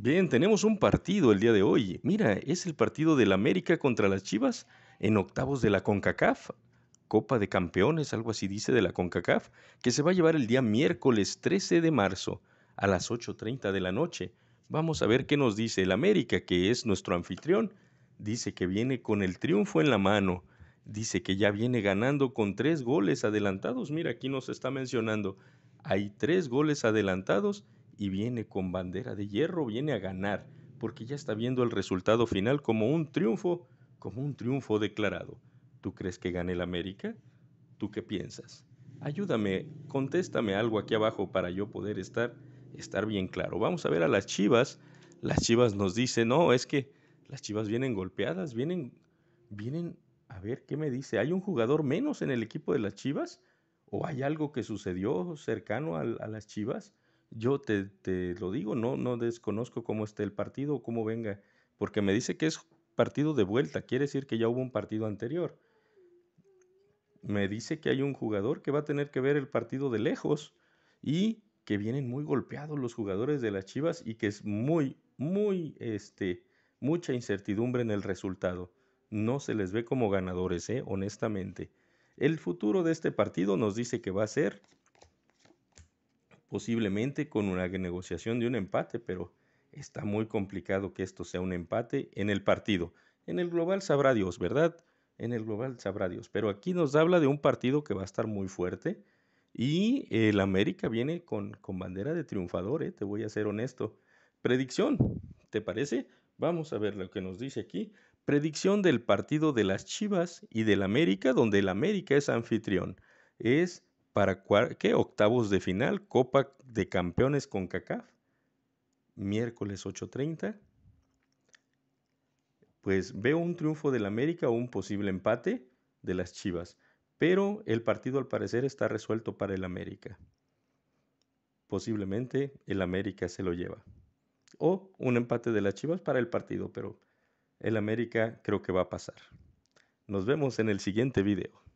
Bien, tenemos un partido el día de hoy. Mira, es el partido del América contra las Chivas en octavos de la CONCACAF, Copa de Campeones, algo así dice de la CONCACAF, que se va a llevar el día miércoles 13 de marzo a las 8.30 de la noche. Vamos a ver qué nos dice el América, que es nuestro anfitrión. Dice que viene con el triunfo en la mano. Dice que ya viene ganando con tres goles adelantados. Mira, aquí nos está mencionando. Hay tres goles adelantados y viene con bandera de hierro, viene a ganar, porque ya está viendo el resultado final como un triunfo, como un triunfo declarado. ¿Tú crees que gane el América? ¿Tú qué piensas? Ayúdame, contéstame algo aquí abajo para yo poder estar, estar bien claro. Vamos a ver a las Chivas. Las Chivas nos dicen, no, es que las Chivas vienen golpeadas, vienen, vienen, a ver, ¿qué me dice? ¿Hay un jugador menos en el equipo de las Chivas? ¿O hay algo que sucedió cercano a las Chivas? Yo te, te, lo digo, no, no desconozco cómo esté el partido o cómo venga, porque me dice que es partido de vuelta, quiere decir que ya hubo un partido anterior. Me dice que hay un jugador que va a tener que ver el partido de lejos y que vienen muy golpeados los jugadores de las Chivas y que es muy, muy, este, mucha incertidumbre en el resultado. No se les ve como ganadores, eh, honestamente. El futuro de este partido nos dice que va a ser posiblemente con una negociación de un empate, pero está muy complicado que esto sea un empate en el partido. En el global sabrá Dios, ¿verdad? En el global sabrá Dios. Pero aquí nos habla de un partido que va a estar muy fuerte y el América viene con, bandera de triunfador, ¿eh? te voy a ser honesto. Predicción, ¿te parece? Vamos a ver lo que nos dice aquí. Predicción del partido de las Chivas y del América, donde el América es anfitrión. Es para ¿qué? octavos de final, Copa de Campeones con CACAF, miércoles 8.30. Pues veo un triunfo del América o un posible empate de las Chivas, pero el partido al parecer está resuelto para el América. Posiblemente el América se lo lleva. O un empate de las Chivas para el partido, pero el América creo que va a pasar. Nos vemos en el siguiente video.